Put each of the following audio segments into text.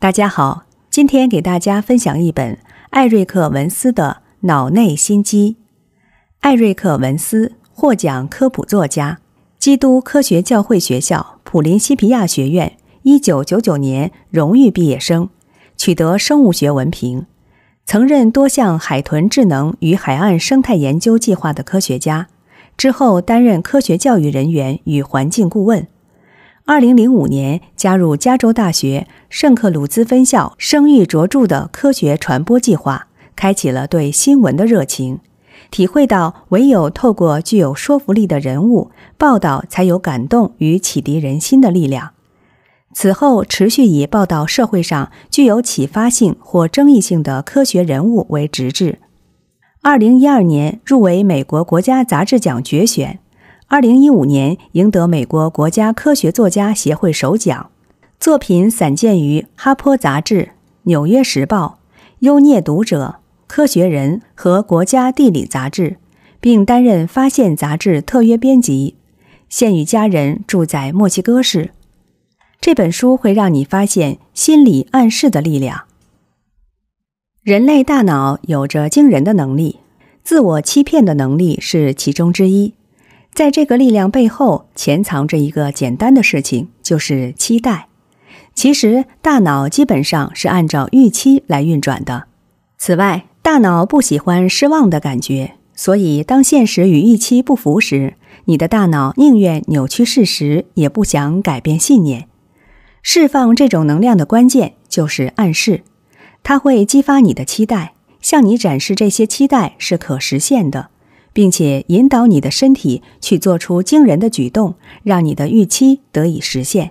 大家好，今天给大家分享一本艾瑞克·文斯的《脑内心机》。艾瑞克·文斯，获奖科普作家，基督科学教会学校普林西皮亚学院一九九九年荣誉毕业生，取得生物学文凭，曾任多项海豚智能与海岸生态研究计划的科学家，之后担任科学教育人员与环境顾问。二零零五年加入加州大学圣克鲁兹分校声誉卓著的科学传播计划，开启了对新闻的热情，体会到唯有透过具有说服力的人物报道，才有感动与启迪人心的力量。此后持续以报道社会上具有启发性或争议性的科学人物为直至二零一二年入围美国国家杂志奖决选。二零一五年赢得美国国家科学作家协会首奖，作品散见于《哈珀杂志、《纽约时报》、《优涅读者》、《科学人》和《国家地理》杂志，并担任《发现》杂志特约编辑。现与家人住在墨西哥市。这本书会让你发现心理暗示的力量。人类大脑有着惊人的能力，自我欺骗的能力是其中之一。在这个力量背后潜藏着一个简单的事情，就是期待。其实，大脑基本上是按照预期来运转的。此外，大脑不喜欢失望的感觉，所以当现实与预期不符时，你的大脑宁愿扭曲事实，也不想改变信念。释放这种能量的关键就是暗示，它会激发你的期待，向你展示这些期待是可实现的。并且引导你的身体去做出惊人的举动，让你的预期得以实现。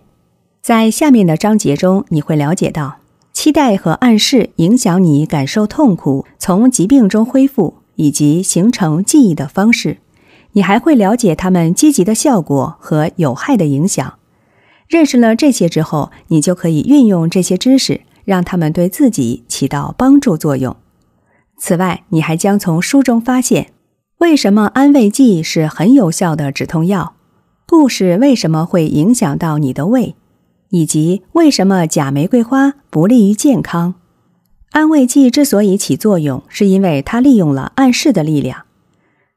在下面的章节中，你会了解到期待和暗示影响你感受痛苦、从疾病中恢复以及形成记忆的方式。你还会了解它们积极的效果和有害的影响。认识了这些之后，你就可以运用这些知识，让它们对自己起到帮助作用。此外，你还将从书中发现。为什么安慰剂是很有效的止痛药？故事为什么会影响到你的胃？以及为什么假玫瑰花不利于健康？安慰剂之所以起作用，是因为它利用了暗示的力量。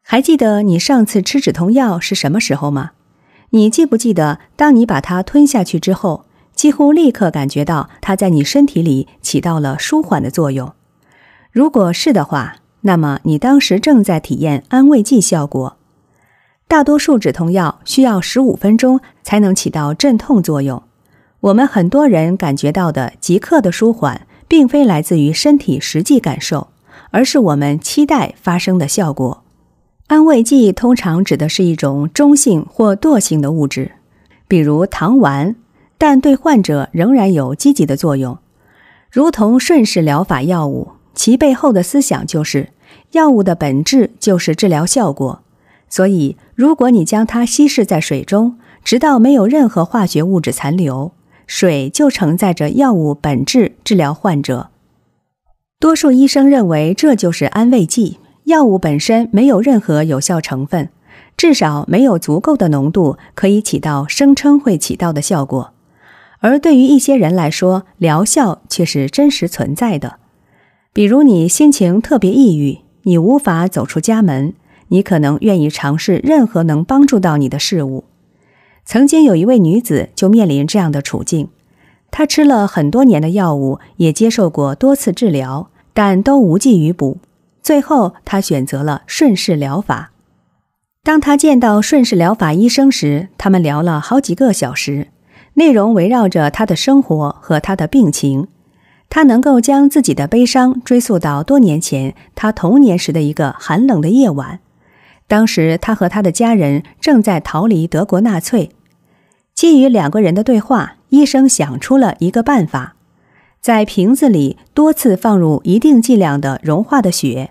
还记得你上次吃止痛药是什么时候吗？你记不记得，当你把它吞下去之后，几乎立刻感觉到它在你身体里起到了舒缓的作用？如果是的话。那么你当时正在体验安慰剂效果。大多数止痛药需要十五分钟才能起到镇痛作用。我们很多人感觉到的即刻的舒缓，并非来自于身体实际感受，而是我们期待发生的效果。安慰剂通常指的是一种中性或惰性的物质，比如糖丸，但对患者仍然有积极的作用，如同顺势疗法药物。其背后的思想就是，药物的本质就是治疗效果。所以，如果你将它稀释在水中，直到没有任何化学物质残留，水就承载着药物本质，治疗患者。多数医生认为这就是安慰剂，药物本身没有任何有效成分，至少没有足够的浓度可以起到声称会起到的效果。而对于一些人来说，疗效却是真实存在的。比如，你心情特别抑郁，你无法走出家门，你可能愿意尝试任何能帮助到你的事物。曾经有一位女子就面临这样的处境，她吃了很多年的药物，也接受过多次治疗，但都无济于补。最后，她选择了顺势疗法。当她见到顺势疗法医生时，他们聊了好几个小时，内容围绕着她的生活和她的病情。他能够将自己的悲伤追溯到多年前他童年时的一个寒冷的夜晚，当时他和他的家人正在逃离德国纳粹。基于两个人的对话，医生想出了一个办法，在瓶子里多次放入一定剂量的融化的血，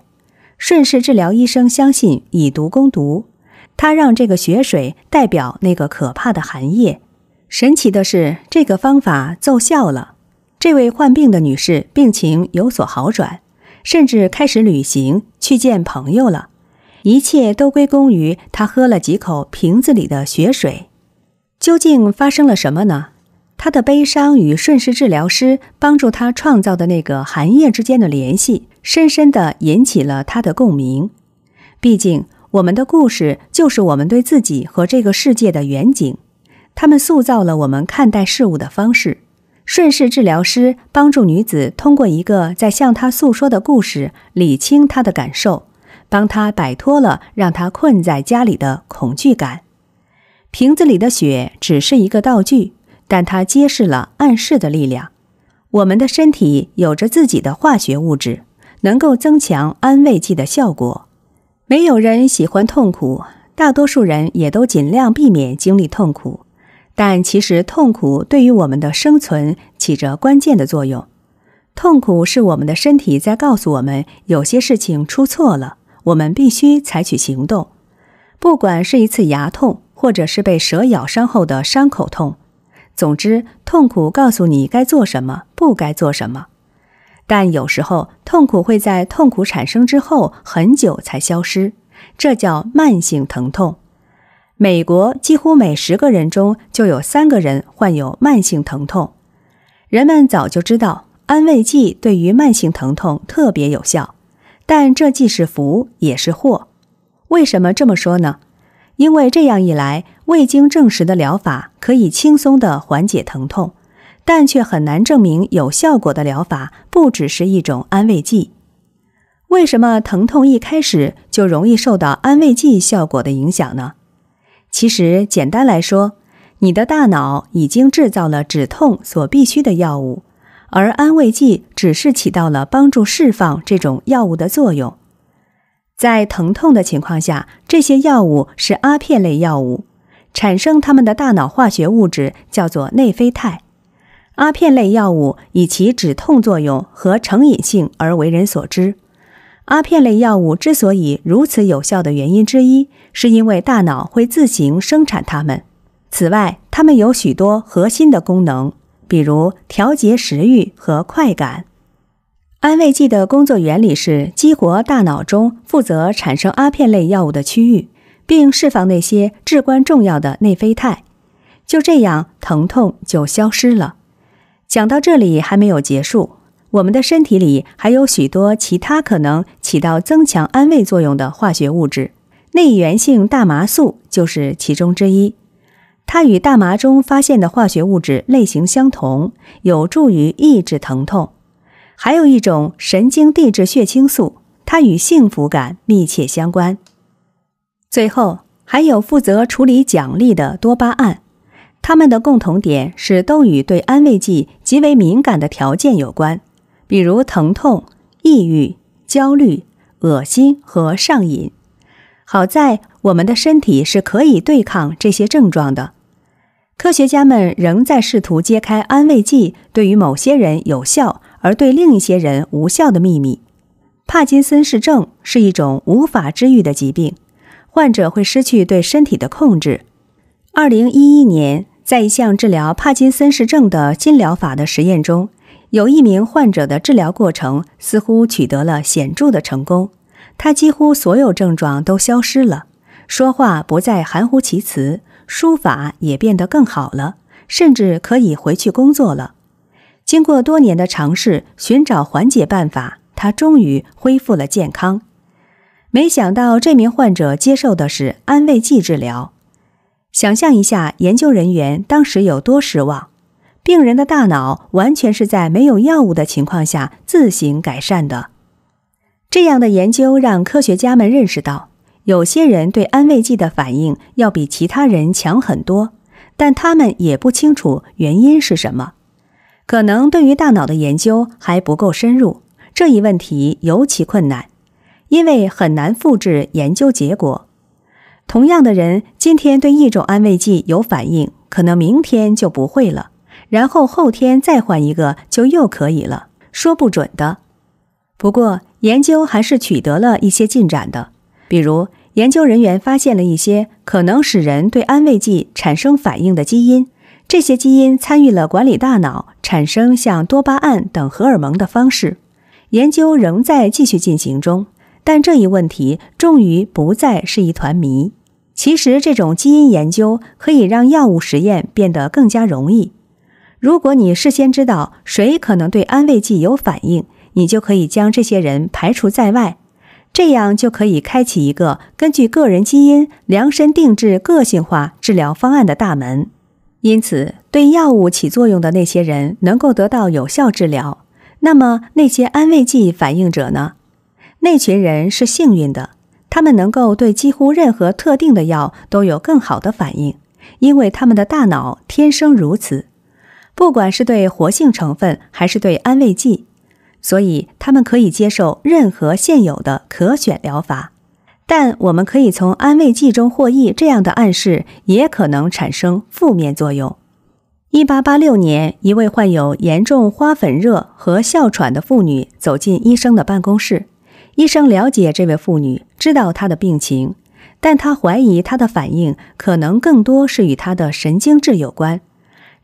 顺势治疗。医生相信以毒攻毒，他让这个血水代表那个可怕的寒夜。神奇的是，这个方法奏效了。这位患病的女士病情有所好转，甚至开始旅行去见朋友了。一切都归功于她喝了几口瓶子里的血水。究竟发生了什么呢？她的悲伤与顺势治疗师帮助她创造的那个寒夜之间的联系，深深地引起了她的共鸣。毕竟，我们的故事就是我们对自己和这个世界的远景，他们塑造了我们看待事物的方式。顺势治疗师帮助女子通过一个在向她诉说的故事理清她的感受，帮她摆脱了让她困在家里的恐惧感。瓶子里的血只是一个道具，但它揭示了暗示的力量。我们的身体有着自己的化学物质，能够增强安慰剂的效果。没有人喜欢痛苦，大多数人也都尽量避免经历痛苦。但其实，痛苦对于我们的生存起着关键的作用。痛苦是我们的身体在告诉我们，有些事情出错了，我们必须采取行动。不管是一次牙痛，或者是被蛇咬伤后的伤口痛，总之，痛苦告诉你该做什么，不该做什么。但有时候，痛苦会在痛苦产生之后很久才消失，这叫慢性疼痛。美国几乎每十个人中就有三个人患有慢性疼痛。人们早就知道安慰剂对于慢性疼痛特别有效，但这既是福也是祸。为什么这么说呢？因为这样一来，未经证实的疗法可以轻松地缓解疼痛，但却很难证明有效果的疗法不只是一种安慰剂。为什么疼痛一开始就容易受到安慰剂效果的影响呢？其实，简单来说，你的大脑已经制造了止痛所必需的药物，而安慰剂只是起到了帮助释放这种药物的作用。在疼痛的情况下，这些药物是阿片类药物，产生它们的大脑化学物质叫做内啡肽。阿片类药物以其止痛作用和成瘾性而为人所知。阿片类药物之所以如此有效的原因之一，是因为大脑会自行生产它们。此外，它们有许多核心的功能，比如调节食欲和快感。安慰剂的工作原理是激活大脑中负责产生阿片类药物的区域，并释放那些至关重要的内啡肽，就这样，疼痛就消失了。讲到这里还没有结束。我们的身体里还有许多其他可能起到增强安慰作用的化学物质，内源性大麻素就是其中之一。它与大麻中发现的化学物质类型相同，有助于抑制疼痛。还有一种神经递质血清素，它与幸福感密切相关。最后，还有负责处理奖励的多巴胺。它们的共同点是都与对安慰剂极为敏感的条件有关。比如疼痛、抑郁、焦虑、恶心和上瘾。好在我们的身体是可以对抗这些症状的。科学家们仍在试图揭开安慰剂对于某些人有效而对另一些人无效的秘密。帕金森氏症是一种无法治愈的疾病，患者会失去对身体的控制。2011年，在一项治疗帕金森氏症的新疗法的实验中。有一名患者的治疗过程似乎取得了显著的成功，他几乎所有症状都消失了，说话不再含糊其辞，书法也变得更好了，甚至可以回去工作了。经过多年的尝试寻找缓解办法，他终于恢复了健康。没想到这名患者接受的是安慰剂治疗，想象一下，研究人员当时有多失望。病人的大脑完全是在没有药物的情况下自行改善的。这样的研究让科学家们认识到，有些人对安慰剂的反应要比其他人强很多，但他们也不清楚原因是什么。可能对于大脑的研究还不够深入，这一问题尤其困难，因为很难复制研究结果。同样的人，今天对一种安慰剂有反应，可能明天就不会了。然后后天再换一个，就又可以了。说不准的，不过研究还是取得了一些进展的。比如，研究人员发现了一些可能使人对安慰剂产生反应的基因，这些基因参与了管理大脑产生像多巴胺等荷尔蒙的方式。研究仍在继续进行中，但这一问题终于不再是一团谜。其实，这种基因研究可以让药物实验变得更加容易。如果你事先知道谁可能对安慰剂有反应，你就可以将这些人排除在外，这样就可以开启一个根据个人基因量身定制个性化治疗方案的大门。因此，对药物起作用的那些人能够得到有效治疗。那么，那些安慰剂反应者呢？那群人是幸运的，他们能够对几乎任何特定的药都有更好的反应，因为他们的大脑天生如此。不管是对活性成分还是对安慰剂，所以他们可以接受任何现有的可选疗法。但我们可以从安慰剂中获益，这样的暗示也可能产生负面作用。一八八六年，一位患有严重花粉热和哮喘的妇女走进医生的办公室。医生了解这位妇女，知道她的病情，但他怀疑她的反应可能更多是与她的神经质有关。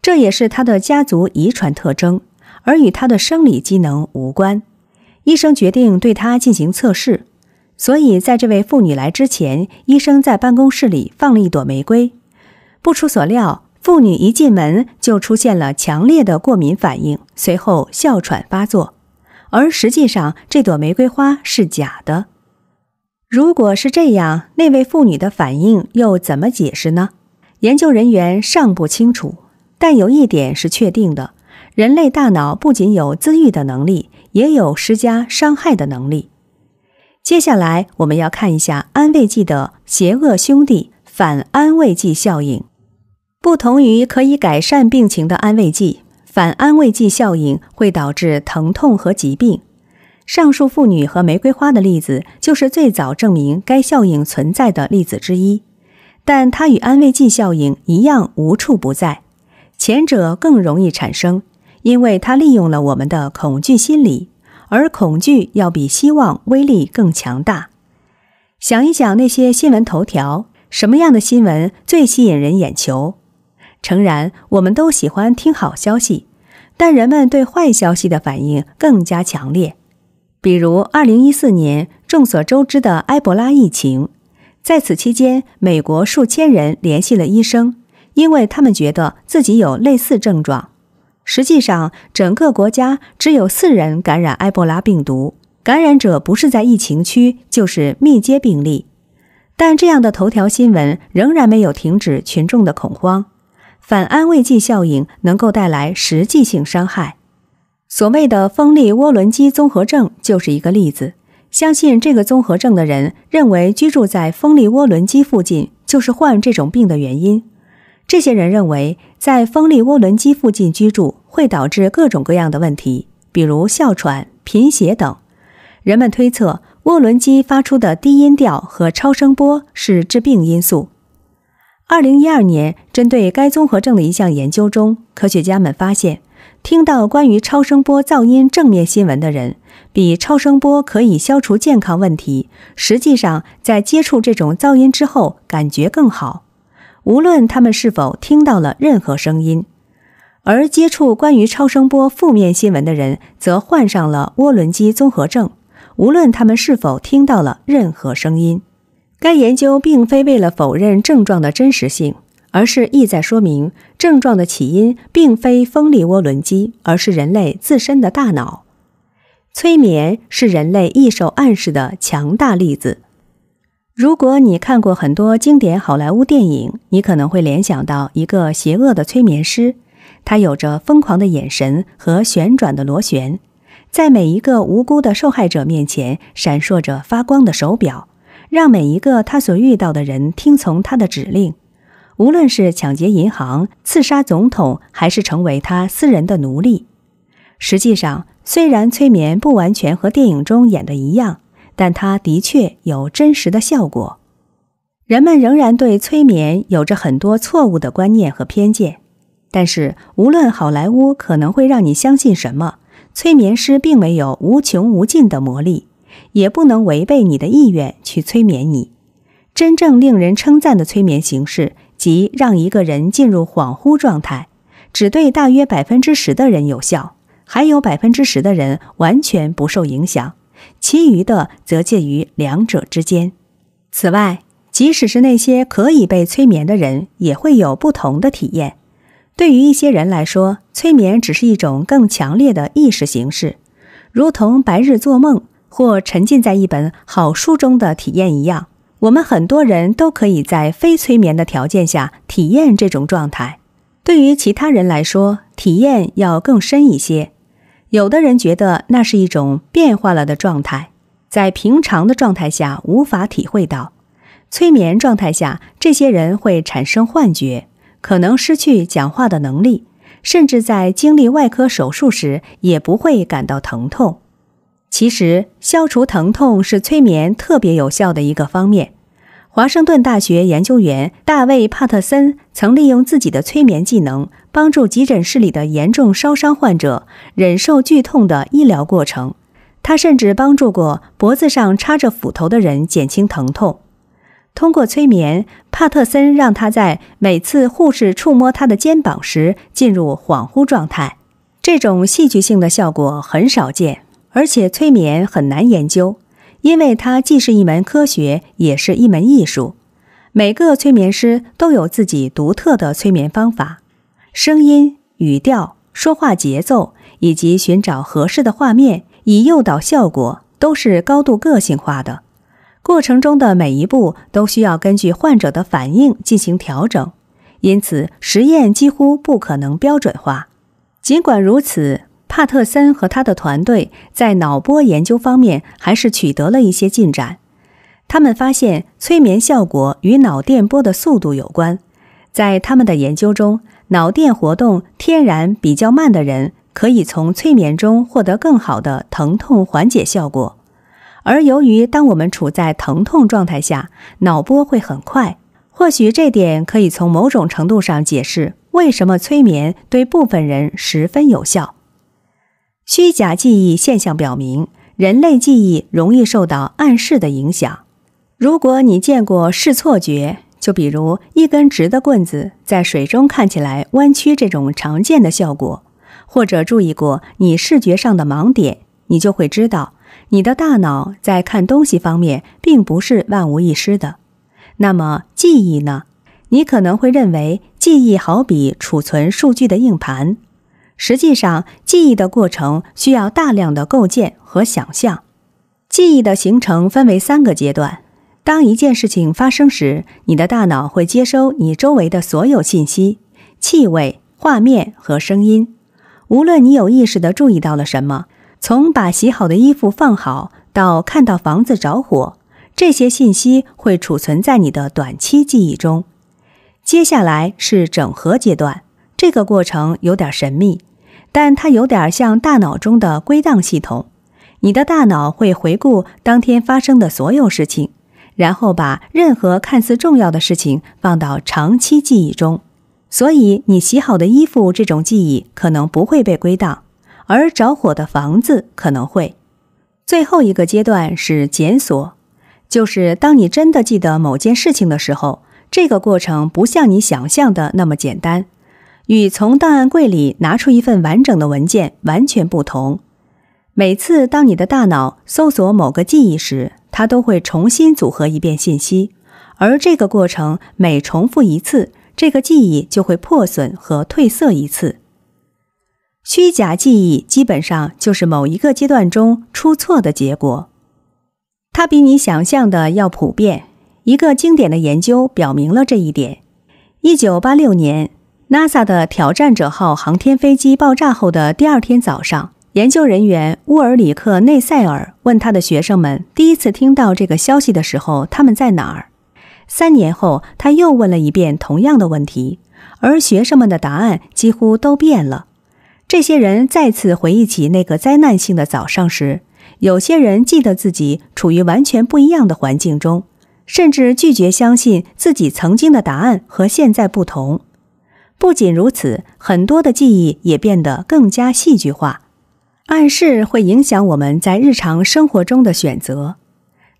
这也是她的家族遗传特征，而与她的生理机能无关。医生决定对她进行测试，所以在这位妇女来之前，医生在办公室里放了一朵玫瑰。不出所料，妇女一进门就出现了强烈的过敏反应，随后哮喘发作。而实际上，这朵玫瑰花是假的。如果是这样，那位妇女的反应又怎么解释呢？研究人员尚不清楚。但有一点是确定的：人类大脑不仅有自愈的能力，也有施加伤害的能力。接下来，我们要看一下安慰剂的邪恶兄弟——反安慰剂效应。不同于可以改善病情的安慰剂，反安慰剂效应会导致疼痛和疾病。上述妇女和玫瑰花的例子就是最早证明该效应存在的例子之一，但它与安慰剂效应一样无处不在。前者更容易产生，因为它利用了我们的恐惧心理，而恐惧要比希望威力更强大。想一想那些新闻头条，什么样的新闻最吸引人眼球？诚然，我们都喜欢听好消息，但人们对坏消息的反应更加强烈。比如，2014年众所周知的埃博拉疫情，在此期间，美国数千人联系了医生。因为他们觉得自己有类似症状，实际上整个国家只有四人感染埃博拉病毒，感染者不是在疫情区，就是密接病例。但这样的头条新闻仍然没有停止群众的恐慌。反安慰剂效应能够带来实际性伤害，所谓的风力涡轮机综合症就是一个例子。相信这个综合症的人认为，居住在风力涡轮机附近就是患这种病的原因。这些人认为，在风力涡轮机附近居住会导致各种各样的问题，比如哮喘、贫血等。人们推测，涡轮机发出的低音调和超声波是致病因素。二零一二年，针对该综合症的一项研究中，科学家们发现，听到关于超声波噪音正面新闻的人，比超声波可以消除健康问题。实际上，在接触这种噪音之后，感觉更好。无论他们是否听到了任何声音，而接触关于超声波负面新闻的人则患上了涡轮机综合症。无论他们是否听到了任何声音，该研究并非为了否认症状的真实性，而是意在说明症状的起因并非风力涡轮机，而是人类自身的大脑。催眠是人类易受暗示的强大例子。如果你看过很多经典好莱坞电影，你可能会联想到一个邪恶的催眠师，他有着疯狂的眼神和旋转的螺旋，在每一个无辜的受害者面前闪烁着发光的手表，让每一个他所遇到的人听从他的指令，无论是抢劫银行、刺杀总统，还是成为他私人的奴隶。实际上，虽然催眠不完全和电影中演的一样。但它的确有真实的效果。人们仍然对催眠有着很多错误的观念和偏见。但是，无论好莱坞可能会让你相信什么，催眠师并没有无穷无尽的魔力，也不能违背你的意愿去催眠你。真正令人称赞的催眠形式，即让一个人进入恍惚状态，只对大约百分之十的人有效，还有百分之十的人完全不受影响。其余的则介于两者之间。此外，即使是那些可以被催眠的人，也会有不同的体验。对于一些人来说，催眠只是一种更强烈的意识形式，如同白日做梦或沉浸在一本好书中的体验一样。我们很多人都可以在非催眠的条件下体验这种状态。对于其他人来说，体验要更深一些。有的人觉得那是一种变化了的状态，在平常的状态下无法体会到，催眠状态下，这些人会产生幻觉，可能失去讲话的能力，甚至在经历外科手术时也不会感到疼痛。其实，消除疼痛是催眠特别有效的一个方面。华盛顿大学研究员大卫·帕特森曾利用自己的催眠技能。帮助急诊室里的严重烧伤患者忍受剧痛的医疗过程，他甚至帮助过脖子上插着斧头的人减轻疼痛。通过催眠，帕特森让他在每次护士触摸他的肩膀时进入恍惚状态。这种戏剧性的效果很少见，而且催眠很难研究，因为它既是一门科学，也是一门艺术。每个催眠师都有自己独特的催眠方法。声音、语调、说话节奏，以及寻找合适的画面以诱导效果，都是高度个性化的。过程中的每一步都需要根据患者的反应进行调整，因此实验几乎不可能标准化。尽管如此，帕特森和他的团队在脑波研究方面还是取得了一些进展。他们发现催眠效果与脑电波的速度有关。在他们的研究中，脑电活动天然比较慢的人，可以从催眠中获得更好的疼痛缓解效果。而由于当我们处在疼痛状态下，脑波会很快，或许这点可以从某种程度上解释为什么催眠对部分人十分有效。虚假记忆现象表明，人类记忆容易受到暗示的影响。如果你见过视错觉，就比如一根直的棍子在水中看起来弯曲这种常见的效果，或者注意过你视觉上的盲点，你就会知道你的大脑在看东西方面并不是万无一失的。那么记忆呢？你可能会认为记忆好比储存数据的硬盘，实际上记忆的过程需要大量的构建和想象。记忆的形成分为三个阶段。当一件事情发生时，你的大脑会接收你周围的所有信息，气味、画面和声音。无论你有意识的注意到了什么，从把洗好的衣服放好到看到房子着火，这些信息会储存在你的短期记忆中。接下来是整合阶段，这个过程有点神秘，但它有点像大脑中的归档系统。你的大脑会回顾当天发生的所有事情。然后把任何看似重要的事情放到长期记忆中，所以你洗好的衣服这种记忆可能不会被归档，而着火的房子可能会。最后一个阶段是检索，就是当你真的记得某件事情的时候，这个过程不像你想象的那么简单，与从档案柜里拿出一份完整的文件完全不同。每次当你的大脑搜索某个记忆时，它都会重新组合一遍信息，而这个过程每重复一次，这个记忆就会破损和褪色一次。虚假记忆基本上就是某一个阶段中出错的结果，它比你想象的要普遍。一个经典的研究表明了这一点：一九八六年，NASA 的挑战者号航天飞机爆炸后的第二天早上。研究人员乌尔里克内塞尔问他的学生们：“第一次听到这个消息的时候，他们在哪儿？”三年后，他又问了一遍同样的问题，而学生们的答案几乎都变了。这些人再次回忆起那个灾难性的早上时，有些人记得自己处于完全不一样的环境中，甚至拒绝相信自己曾经的答案和现在不同。不仅如此，很多的记忆也变得更加戏剧化。暗示会影响我们在日常生活中的选择。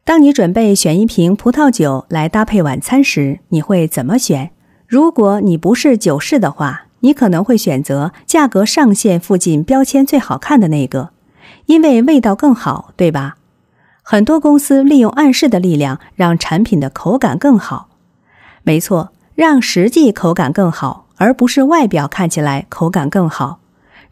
当你准备选一瓶葡萄酒来搭配晚餐时，你会怎么选？如果你不是酒士的话，你可能会选择价格上限附近、标签最好看的那个，因为味道更好，对吧？很多公司利用暗示的力量，让产品的口感更好。没错，让实际口感更好，而不是外表看起来口感更好。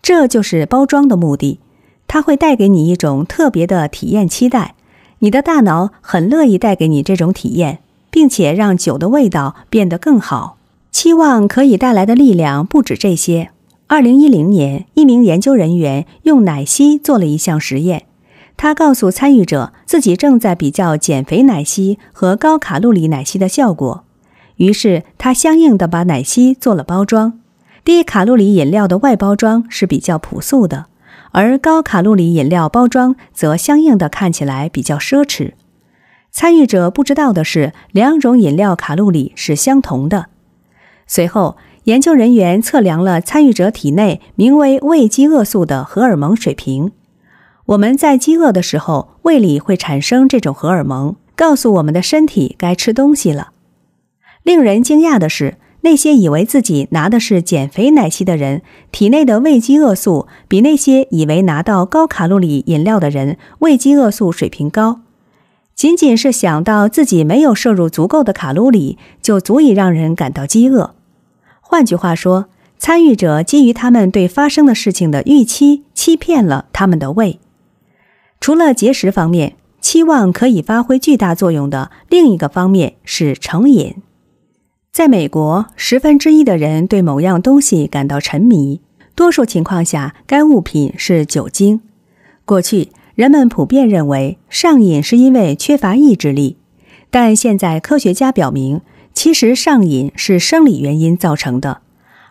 这就是包装的目的。它会带给你一种特别的体验期待，你的大脑很乐意带给你这种体验，并且让酒的味道变得更好。期望可以带来的力量不止这些。二零一零年，一名研究人员用奶昔做了一项实验，他告诉参与者自己正在比较减肥奶昔和高卡路里奶昔的效果，于是他相应的把奶昔做了包装。低卡路里饮料的外包装是比较朴素的。而高卡路里饮料包装则相应的看起来比较奢侈。参与者不知道的是，两种饮料卡路里是相同的。随后，研究人员测量了参与者体内名为胃饥饿素的荷尔蒙水平。我们在饥饿的时候，胃里会产生这种荷尔蒙，告诉我们的身体该吃东西了。令人惊讶的是。那些以为自己拿的是减肥奶昔的人，体内的胃饥饿素比那些以为拿到高卡路里饮料的人胃饥饿素水平高。仅仅是想到自己没有摄入足够的卡路里，就足以让人感到饥饿。换句话说，参与者基于他们对发生的事情的预期，欺骗了他们的胃。除了节食方面，期望可以发挥巨大作用的另一个方面是成瘾。在美国，十分之一的人对某样东西感到沉迷，多数情况下该物品是酒精。过去，人们普遍认为上瘾是因为缺乏意志力，但现在科学家表明，其实上瘾是生理原因造成的，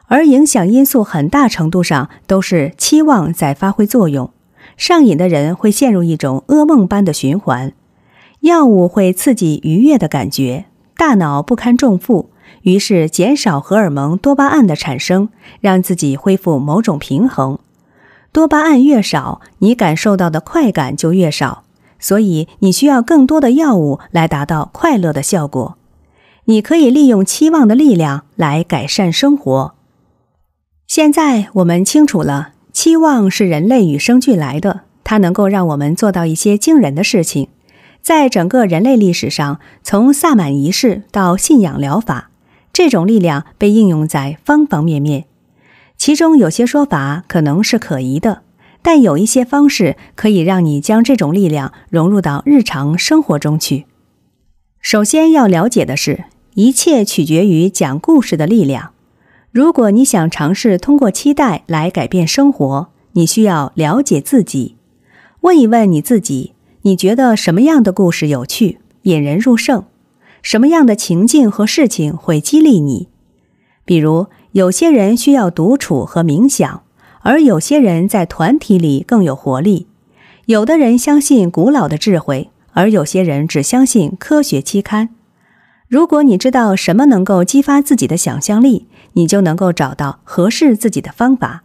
而影响因素很大程度上都是期望在发挥作用。上瘾的人会陷入一种噩梦般的循环，药物会刺激愉悦的感觉，大脑不堪重负。于是减少荷尔蒙多巴胺的产生，让自己恢复某种平衡。多巴胺越少，你感受到的快感就越少，所以你需要更多的药物来达到快乐的效果。你可以利用期望的力量来改善生活。现在我们清楚了，期望是人类与生俱来的，它能够让我们做到一些惊人的事情。在整个人类历史上，从萨满仪式到信仰疗法。这种力量被应用在方方面面，其中有些说法可能是可疑的，但有一些方式可以让你将这种力量融入到日常生活中去。首先要了解的是，一切取决于讲故事的力量。如果你想尝试通过期待来改变生活，你需要了解自己。问一问你自己，你觉得什么样的故事有趣、引人入胜？什么样的情境和事情会激励你？比如，有些人需要独处和冥想，而有些人在团体里更有活力；有的人相信古老的智慧，而有些人只相信科学期刊。如果你知道什么能够激发自己的想象力，你就能够找到合适自己的方法。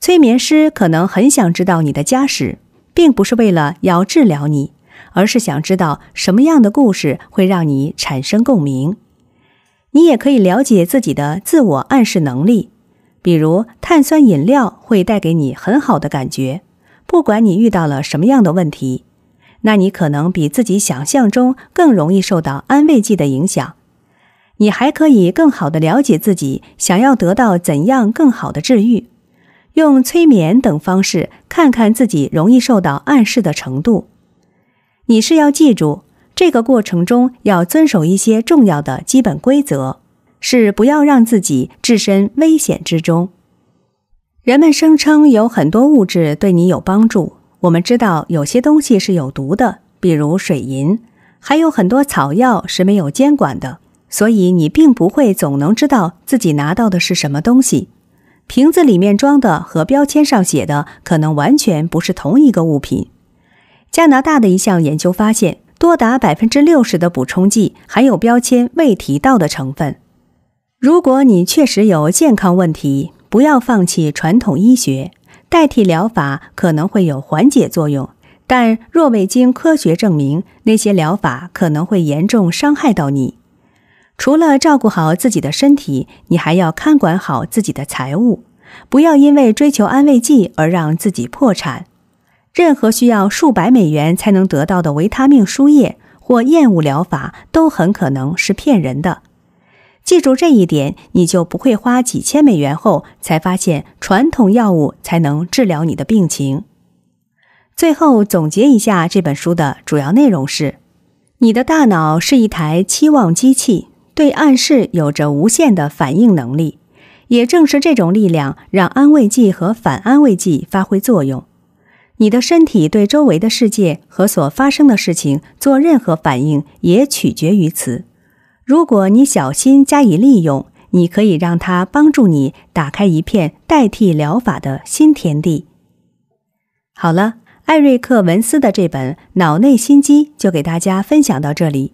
催眠师可能很想知道你的家史，并不是为了要治疗你。而是想知道什么样的故事会让你产生共鸣。你也可以了解自己的自我暗示能力，比如碳酸饮料会带给你很好的感觉，不管你遇到了什么样的问题，那你可能比自己想象中更容易受到安慰剂的影响。你还可以更好的了解自己想要得到怎样更好的治愈，用催眠等方式看看自己容易受到暗示的程度。你是要记住，这个过程中要遵守一些重要的基本规则，是不要让自己置身危险之中。人们声称有很多物质对你有帮助，我们知道有些东西是有毒的，比如水银，还有很多草药是没有监管的，所以你并不会总能知道自己拿到的是什么东西。瓶子里面装的和标签上写的可能完全不是同一个物品。加拿大的一项研究发现，多达百分之六十的补充剂含有标签未提到的成分。如果你确实有健康问题，不要放弃传统医学，代替疗法可能会有缓解作用，但若未经科学证明，那些疗法可能会严重伤害到你。除了照顾好自己的身体，你还要看管好自己的财务，不要因为追求安慰剂而让自己破产。任何需要数百美元才能得到的维他命输液或厌恶疗法都很可能是骗人的。记住这一点，你就不会花几千美元后才发现传统药物才能治疗你的病情。最后，总结一下这本书的主要内容是：你的大脑是一台期望机器，对暗示有着无限的反应能力。也正是这种力量，让安慰剂和反安慰剂发挥作用。你的身体对周围的世界和所发生的事情做任何反应，也取决于此。如果你小心加以利用，你可以让它帮助你打开一片代替疗法的新天地。好了，艾瑞克·文斯的这本《脑内心机》就给大家分享到这里。